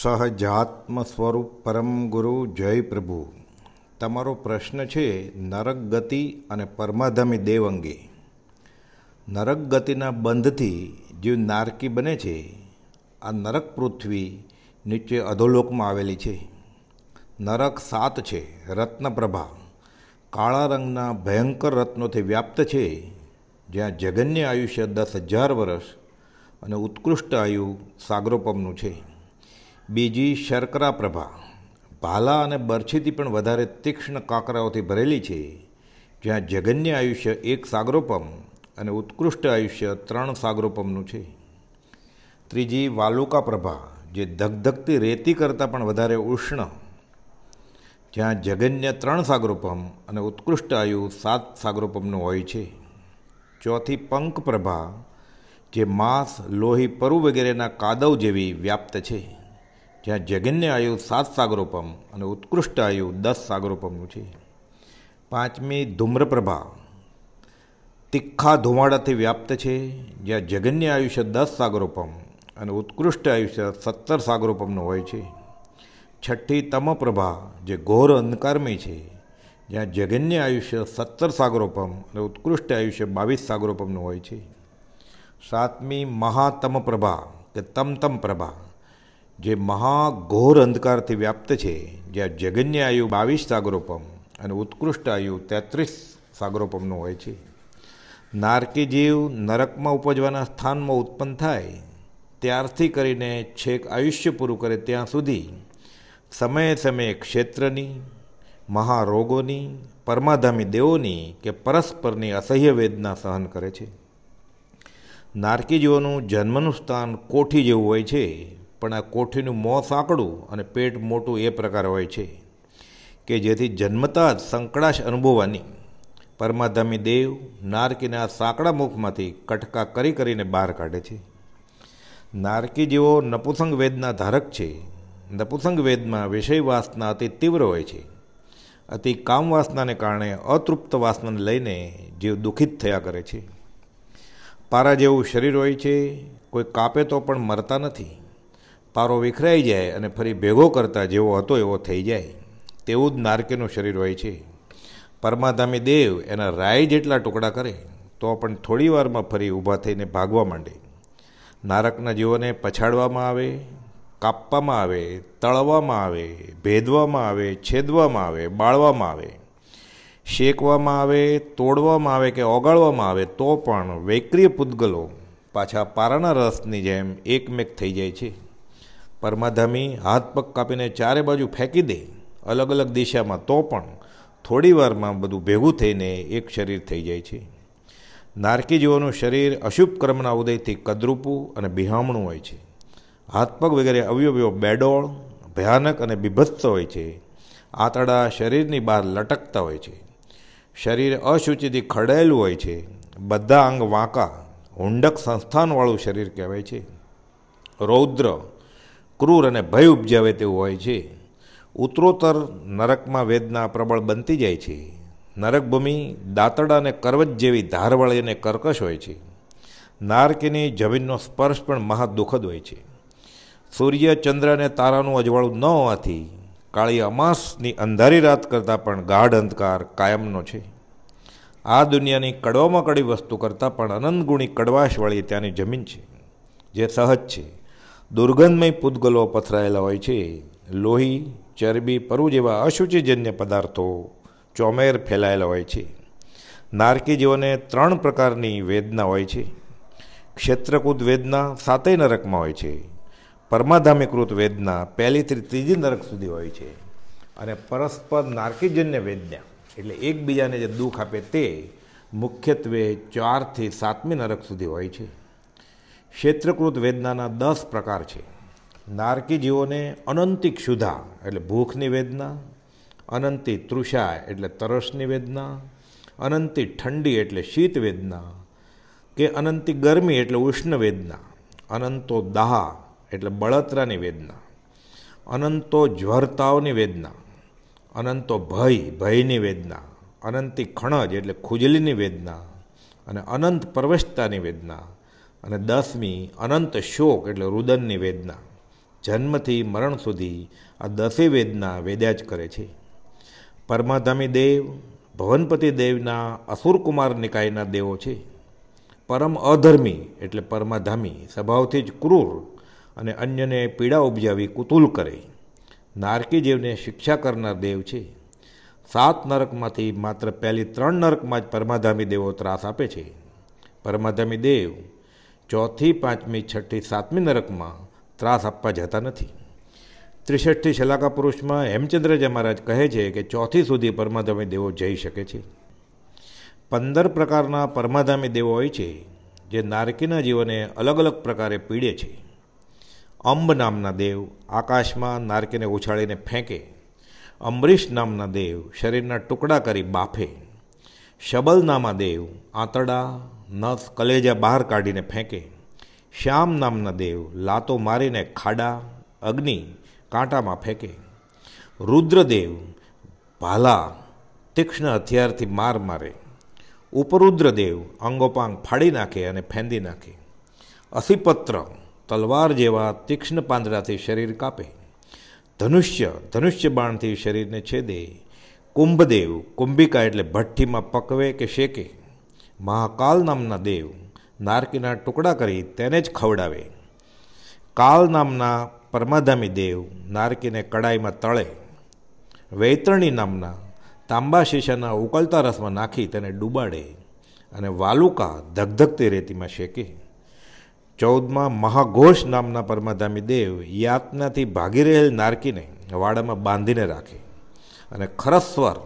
સહજાત્મ સ્વરૂપ પરમ ગુરુ જય પ્રભુ તમારો પ્રશ્ન છે નરક ગતિ અને પરમાધમી દેવ અંગે નરક ગતિના બંધથી જીવ નારકી બને છે આ નરક પૃથ્વી નીચે અધોલોકમાં આવેલી છે નરક સાત છે રત્નપ્રભા કાળા રંગના ભયંકર રત્નોથી વ્યાપ્ત છે જ્યાં જગન્ય આયુષ્ય દસ હજાર વર્ષ અને ઉત્કૃષ્ટ આયુ સાગરોપમનું છે બીજી શર્કરા પ્રભા ભાલા અને બરછીથી પણ વધારે તીક્ષ્ણ કાંકરાઓથી ભરેલી છે જ્યાં જગન્ય આયુષ્ય એક સાગરોપમ અને ઉત્કૃષ્ટ આયુષ્ય ત્રણ સાગરોપમનું છે ત્રીજી વાલુકા પ્રભા જે ધગધગતી રેતી કરતાં પણ વધારે ઉષ્ણ જ્યાં જગન્ય ત્રણ સાગરોપમ અને ઉત્કૃષ્ટ આયુ સાત સાગરોપમનું હોય છે ચોથી પંખ પ્રભા જે માંસ લોહી પરુ વગેરેના કાદવ જેવી વ્યાપ્ત છે જ્યાં જગન્ય આયુ સાત સાગરોપમ અને ઉત્કૃષ્ટ આયુ દસ સાગરોપમનું છે પાંચમી ધૂમ્રપ્રભા તીખા ધુમાડાથી વ્યાપ્ત છે જ્યાં જગન્ય આયુષ્ય દસ સાગરોપમ અને ઉત્કૃષ્ટ આયુષ્ય સત્તર સાગરોપમનું હોય છે છઠ્ઠી તમપ્રભા જે ઘોર અંધકારમય છે જ્યાં જગન્ય આયુષ્ય સત્તર સાગરોપમ અને ઉત્કૃષ્ટ આયુષ્ય બાવીસ સાગરોપમનું હોય છે સાતમી મહાતમ પ્રભા કે તમતમ પ્રભા જે મહાઘોર અંધકારથી વ્યાપ્ત છે જ્યાં જગન્ય આયુ બાવીસ સાગરોપમ અને ઉત્કૃષ્ટ આયુ તેત્રીસ સાગરોપમનું હોય છે નારકી જીવ નરકમાં ઉપજવાના સ્થાનમાં ઉત્પન્ન થાય ત્યારથી કરીને છેક આયુષ્ય પૂરું કરે ત્યાં સુધી સમયે સમયે ક્ષેત્રની મહારોગોની પરમાધામી દેવોની કે પરસ્પરની અસહ્ય વેદના સહન કરે છે નારકી જીવોનું જન્મનું સ્થાન કોઠી જેવું હોય છે પણ આ કોઠીનું મોં સાંકડું અને પેટ મોટું એ પ્રકાર હોય છે કે જેથી જન્મતા જ સંકળાશ અનુભવવાની પરમાધામી દેવ નારકીના સાંકડા મુખમાંથી કટકા કરી કરીને બહાર કાઢે છે નારકી જેવો નપુસંગ વેદના ધારક છે નપુસંગ વેદમાં વિષય વાસના અતિ તીવ્ર હોય છે અતિ કામ વાસનાને કારણે અતૃપ્ત વાસનાને લઈને જીવ દુઃખિત થયા કરે છે પારા જેવું શરીર હોય છે કોઈ કાપે તો પણ મરતા નથી પારો વિખરાઈ જાય અને ફરી ભેગો કરતા જેવો હતો એવો થઈ જાય તેવું જ નારકેનું શરીર હોય છે પરમાધામી દેવ એના રાય જેટલા ટુકડા કરે તો પણ થોડી વારમાં ફરી ઊભા થઈને ભાગવા માંડે નારકના જીવોને પછાડવામાં આવે કાપવામાં આવે તળવામાં આવે ભેદવામાં આવે છેદવામાં આવે બાળવામાં આવે શેકવામાં આવે તોડવામાં આવે કે ઓગાળવામાં આવે તો પણ વૈક્રિય પૂતગલો પાછા પારાના રસની જેમ એકમેક થઈ જાય છે પરમાધામી હાથ પગ કાપીને ચારે બાજુ ફેંકી દે અલગ અલગ દિશામાં તો પણ થોડીવારમાં બધું ભેગું થઈને એક શરીર થઈ જાય છે નારકી જીવોનું શરીર અશુભ કર્મના ઉદયથી કદરૂપું અને બિહામણું હોય છે હાથ પગ વગેરે અવયવીઓ બેડોળ ભયાનક અને બીભત્સ હોય છે આંતડા શરીરની બહાર લટકતા હોય છે શરીર અશુચિથી ખડાયેલું હોય છે બધા અંગ વાંકા હુંડક સંસ્થાનવાળું શરીર કહેવાય છે રૌદ્ર ક્રૂર અને ભય ઉપજાવે તેવું હોય છે ઉત્તરોત્તર નરકમાં વેદના પ્રબળ બનતી જાય છે નરકભૂમિ દાંતડા અને કરવત જેવી ધારવાળી અને કર્કશ હોય છે નારકીની જમીનનો સ્પર્શ પણ મહા દુઃખદ હોય છે સૂર્ય ચંદ્ર અને તારાનું અજવાળું ન હોવાથી કાળી અમાસની અંધારી રાત કરતાં પણ ગાઢ અંધકાર કાયમનો છે આ દુનિયાની કડવામાં કડી વસ્તુ કરતાં પણ અનંત કડવાશવાળી ત્યાંની જમીન છે જે સહજ છે દુર્ગંધમય પૂતગલો પથરાયેલા હોય છે લોહી ચરબી પરુ જેવા અશુચિજન્ય પદાર્થો ચોમેર ફેલાયેલા હોય છે નારકીજીઓને ત્રણ પ્રકારની વેદના હોય છે ક્ષેત્રકૂત વેદના સાતેય નરકમાં હોય છે પરમાધામીકૃત વેદના પહેલીથી ત્રીજી નરક સુધી હોય છે અને પરસ્પર નારકીજન્ય વેદના એટલે એકબીજાને જે દુઃખ આપે તે મુખ્યત્વે ચારથી સાતમી નરક સુધી હોય છે ક્ષેત્રકૃત વેદનાના દસ પ્રકાર છે નારકી જીવોને અનંતિક ક્ષુધા એટલે ભૂખની વેદના અનંતી તૃષા એટલે તરસની વેદના અનંતી ઠંડી એટલે શીત વેદના કે અનંતી ગરમી એટલે ઉષ્ણ વેદના અનંતો દાહ એટલે બળતરાની વેદના અનંતો જ્વરતાઓની વેદના અનંતો ભય ભયની વેદના અનંતી ખણજ એટલે ખુજલીની વેદના અને અનંત પ્રવેશતાની વેદના અને દસમી અનંત શોક એટલે રુદનની વેદના જન્મથી મરણ સુધી આ દસે વેદના વેદ્યા જ કરે છે પરમાધામી દેવ ભવનપતિ દેવના અસુરકુમાર નિકાયના દેવો છે પરમ અધર્મી એટલે પરમાધામી સ્વભાવથી જ ક્રૂર અને અન્યને પીડા ઉપજાવી કુતુલ કરે નારકીજીવને શિક્ષા કરનાર દેવ છે સાત નરકમાંથી માત્ર પહેલી ત્રણ નરકમાં જ પરમાધામી દેવો ત્રાસ આપે છે પરમાધામી દેવ ચોથી પાંચમી છઠ્ઠી સાતમી નરકમાં ત્રાસ આપવા જતા નથી ત્રિષઠ્ઠી શલાકા પુરુષમાં હેમચંદ્રજી મહારાજ કહે છે કે ચોથી સુધી પરમાધામી દેવો જઈ શકે છે પંદર પ્રકારના પરમાધામી દેવો હોય છે જે નારકીના જીવોને અલગ અલગ પ્રકારે પીડે છે અંબ નામના દેવ આકાશમાં નારકીને ઉછાળીને ફેંકે અંબરીશ નામના દેવ શરીરના ટુકડા કરી બાફે શબલનામાં દેવ આંતરડા નસ કલેજા બહાર કાઢીને ફેંકે શ્યામ નામના દેવ લાતો મારીને ખાડા અગ્નિ કાંટામાં ફેંકે રુદ્રદેવ ભાલા તીક્ષ્ણ હથિયારથી માર મારે ઉપરુદ્રદેવ અંગોપાંગ ફાડી નાખે અને ફેંદી નાખે અસિપત્ર તલવાર જેવા તીક્ષ્ણ પાંદડાથી શરીર કાપે ધનુષ્ય ધનુષ્ય બાણથી શરીરને છેદે કુંભદેવ કુંભિકા એટલે ભઠ્ઠીમાં પકવે કે શેકે મહાકાલ નામના દેવ નારકીના ટુકડા કરી તેને જ ખવડાવે કાલ નામના પરમાધામી દેવ નારકીને કડાઈમાં તળે વૈતરણી નામના તાંબા શીશાના ઉકળતા રસમાં નાખી તેને ડૂબાડે અને વાલુકા ધગધગતી રેતીમાં શેકે ચૌદમાં મહાઘોષ નામના પરમાધામી દેવ યાતનાથી ભાગી રહેલ નારકીને વાડામાં બાંધીને રાખે અને ખરસ્વર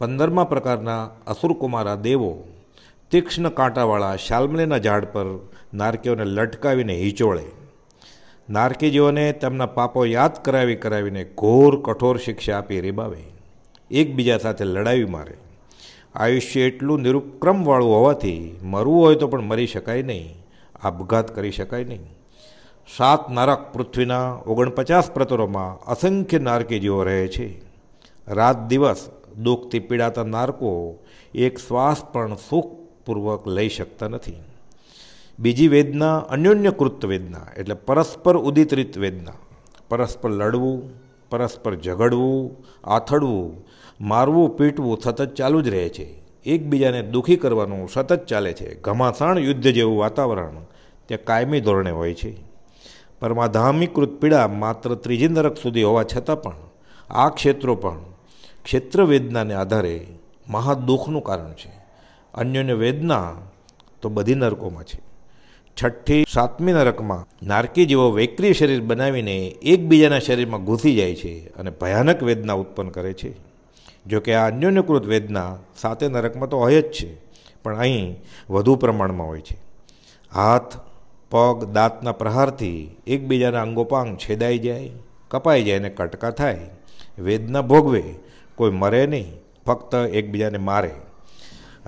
પંદરમા પ્રકારના અસુરકુમારા દેવો તીક્ષ્ણ કાંટાવાળા શાલમલીના ઝાડ પર નારકીઓને લટકાવીને હિંચોળે નારકીજીઓને તેમના પાપો યાદ કરાવી કરાવીને ઘોર કઠોર શિક્ષા આપી રેબાવે એકબીજા સાથે લડાવી મારે આયુષ્ય એટલું નિરુપક્રમવાળું હોવાથી મરવું હોય તો પણ મરી શકાય નહીં આપઘાત કરી શકાય નહીં સાત નારક પૃથ્વીના ઓગણપચાસ પ્રતરોમાં અસંખ્ય નારકીજીઓ રહે છે રાત દિવસ દુઃખથી પીડાતા નારકો એક શ્વાસ પણ સુખપૂર્વક લઈ શકતા નથી બીજી વેદના અન્યોન્ય કૃત વેદના એટલે પરસ્પર ઉદિતરિત વેદના પરસ્પર લડવું પરસ્પર ઝઘડવું આથડવું મારવું પીટવું સતત ચાલુ જ રહે છે એકબીજાને દુઃખી કરવાનું સતત ચાલે છે ઘમાસાણ યુદ્ધ જેવું વાતાવરણ ત્યાં કાયમી ધોરણે હોય છે પરમાધામીકૃત પીડા માત્ર ત્રીજી નરક સુધી હોવા છતાં પણ આ ક્ષેત્રો પણ ક્ષેત્ર વેદનાને આધારે મહા દુઃખનું કારણ છે અન્યોને વેદના તો બધી નરકોમાં છે છઠ્ઠી સાતમી નરકમાં નારકી જેવો વૈક્રિય શરીર બનાવીને એકબીજાના શરીરમાં ઘૂસી જાય છે અને ભયાનક વેદના ઉત્પન્ન કરે છે જોકે આ અન્યોન્યકૃત વેદના સાતે નરકમાં તો હોય જ છે પણ અહીં વધુ પ્રમાણમાં હોય છે હાથ પગ દાંતના પ્રહારથી એકબીજાના અંગોપાંગ છેદાઈ જાય કપાઈ જાય અને કટકા થાય વેદના ભોગવે કોઈ મરે નહીં ફક્ત એકબીજાને મારે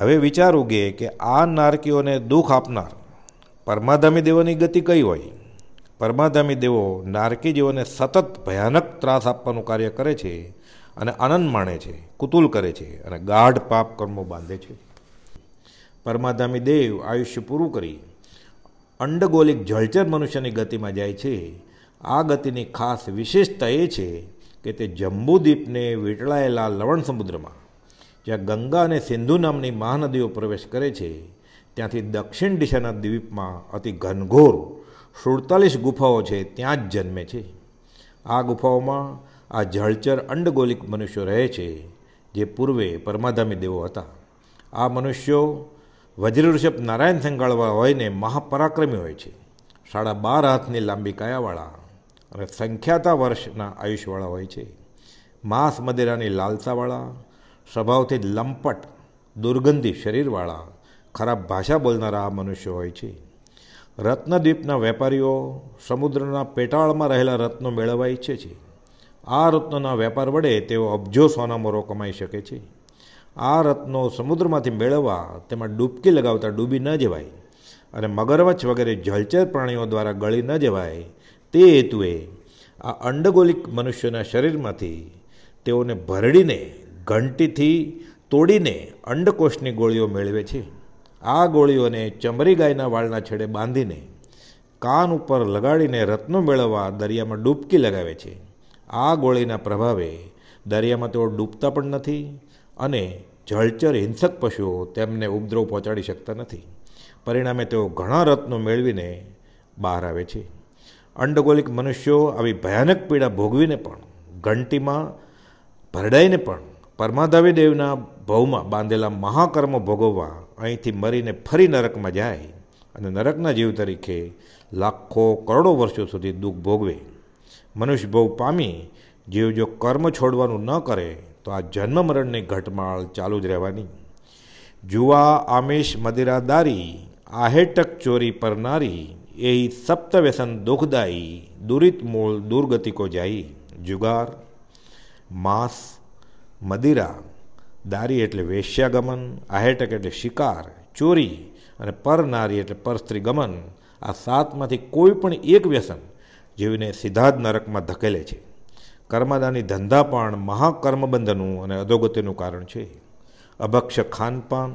હવે વિચારું કે કે આ નારકીઓને દુઃખ આપનાર પરમાધામી દેવોની ગતિ કઈ હોય પરમાધામી દેવો નારકી જીવોને સતત ભયાનક ત્રાસ આપવાનું કાર્ય કરે છે અને આનંદ માણે છે કુતુલ કરે છે અને ગાઢ પાપ કર્મો બાંધે છે પરમાધામી દેવ આયુષ્ય પૂરું કરી અંડગોલિક જળચર મનુષ્યની ગતિમાં જાય છે આ ગતિની ખાસ વિશેષતા એ છે કે તે જંબુદ્વીપને વીંટળાયેલા લવણ સમુદ્રમાં જ્યાં ગંગા અને સિંધુ નામની મહાનદીઓ પ્રવેશ કરે છે ત્યાંથી દક્ષિણ દિશાના દ્વીપમાં અતિ ઘનઘોર સુડતાલીસ ગુફાઓ છે ત્યાં જ જન્મે છે આ ગુફાઓમાં આ જળચર અંડગોલિક મનુષ્યો રહે છે જે પૂર્વે પરમાધામી દેવો હતા આ મનુષ્યો વજ્ર ઋષભ નારાયણ હોય ને મહાપરાક્રમી હોય છે સાડા બાર હાથની લાંબી કાયાવાળા અને સંખ્યાતા વર્ષના આયુષ્યવાળા હોય છે માંસ મદિરાની લાલસાવાળા સ્વભાવથી લંપટ દુર્ગંધી શરીરવાળા ખરાબ ભાષા બોલનારા આ મનુષ્યો હોય છે રત્નદ્વીપના વેપારીઓ સમુદ્રના પેટાળમાં રહેલા રત્નો મેળવવા ઈચ્છે છે આ રત્નોના વેપાર વડે તેઓ અબજો સોનામોરો કમાઈ શકે છે આ રત્નો સમુદ્રમાંથી મેળવવા તેમાં ડૂબકી લગાવતા ડૂબી ન જવાય અને મગરવચ્છ વગેરે જલચર પ્રાણીઓ દ્વારા ગળી ન જવાય તે હેતુએ આ અંડગોલિક મનુષ્યના શરીરમાંથી તેઓને ભરડીને ઘંટીથી તોડીને અંડકોષની ગોળીઓ મેળવે છે આ ગોળીઓને ચમરી ગાયના વાળના છેડે બાંધીને કાન ઉપર લગાડીને રત્નો મેળવવા દરિયામાં ડૂબકી લગાવે છે આ ગોળીના પ્રભાવે દરિયામાં તેઓ ડૂબતા પણ નથી અને જળચર હિંસક પશુઓ તેમને ઉપદ્રવ પહોંચાડી શકતા નથી પરિણામે તેઓ ઘણા રત્નો મેળવીને બહાર આવે છે અંડગોલિક મનુષ્યો આવી ભયાનક પીડા ભોગવીને પણ ઘંટીમાં ભરડાઈને પણ પરમાધાવી દેવના ભવમાં બાંધેલા મહાકર્મ ભોગવવા અહીંથી મરીને ફરી નરકમાં જાય અને નરકના જીવ તરીકે લાખો કરોડો વર્ષો સુધી દુઃખ ભોગવે મનુષ્ય ભોગ પામી જીવ જો કર્મ છોડવાનું ન કરે તો આ જન્મ મરણની ઘટમાળ ચાલુ જ રહેવાની જુવા આમેશ મદિરાદારી આહેટક ચોરી પરનારી એ સપ્ત વ્યસન દુઃખદાયી દુરિત મૂળ દુર્ગતિ को જુગાર માંસ મદિરા દારી એટલે વેશ્યાગમન આહેટક એટલે શિકાર ચોરી અને પરનારી એટલે પરસ્ત્રી ગમન આ સાતમાંથી કોઈ પણ એક વ્યસન જેવીને સીધા જ નરકમાં ધકેલે છે કર્મદાની ધંધા પણ મહાકર્મબંધનું અને અધોગતિનું કારણ છે અભક્ષ ખાનપાન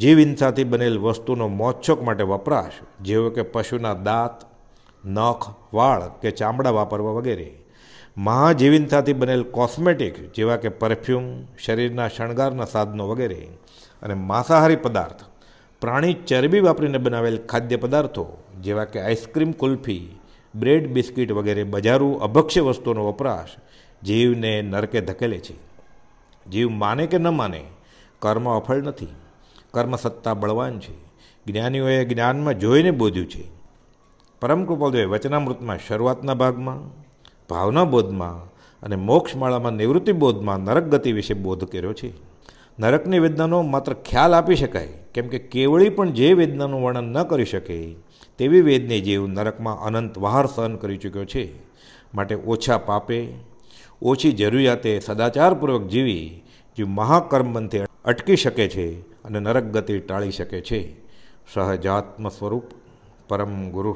જીવહિંસાથી બનેલ વસ્તુનો મોચ્છક માટે વપરાશ જેવો કે પશુના દાંત નખ વાળ કે ચામડા વાપરવા વગેરે મહાજીવિનતાથી બનેલ કોસ્મેટિક જેવા કે પરફ્યુમ શરીરના શણગારના સાધનો વગેરે અને માંસાહારી પદાર્થ પ્રાણી ચરબી વાપરીને બનાવેલ ખાદ્ય પદાર્થો જેવા કે આઈસ્ક્રીમ કુલ્ફી બ્રેડ બિસ્કિટ વગેરે બજારું અભક્ષ્ય વસ્તુઓનો વપરાશ જીવને નરકે ધકેલે છે જીવ માને કે ન માને કર્મ અફળ નથી કર્મસત્તા બળવાન છે જ્ઞાનીઓએ જ્ઞાનમાં જોઈને બોધ્યું છે પરમકૃપાલદેવે વચનામૃતમાં શરૂઆતના ભાગમાં ભાવના બોધમાં અને મોક્ષમાળામાં નિવૃત્તિ બોધમાં નરક ગતિ વિશે બોધ કર્યો છે નરકની વેદનાનો માત્ર ખ્યાલ આપી શકાય કેમ કે કેવળી પણ જે વેદનાનું વર્ણન ન કરી શકે તેવી વેદને જેવું નરકમાં અનંત વહાર સહન કરી ચૂક્યો છે માટે ઓછા પાપે ઓછી જરૂરિયાતે સદાચારપૂર્વક જીવી જે મહાકર્મબંધથી અટકી શકે છે અને નરક ગતિ ટાળી શકે છે સહજાત્મ સ્વરૂપ પરમ ગુરુ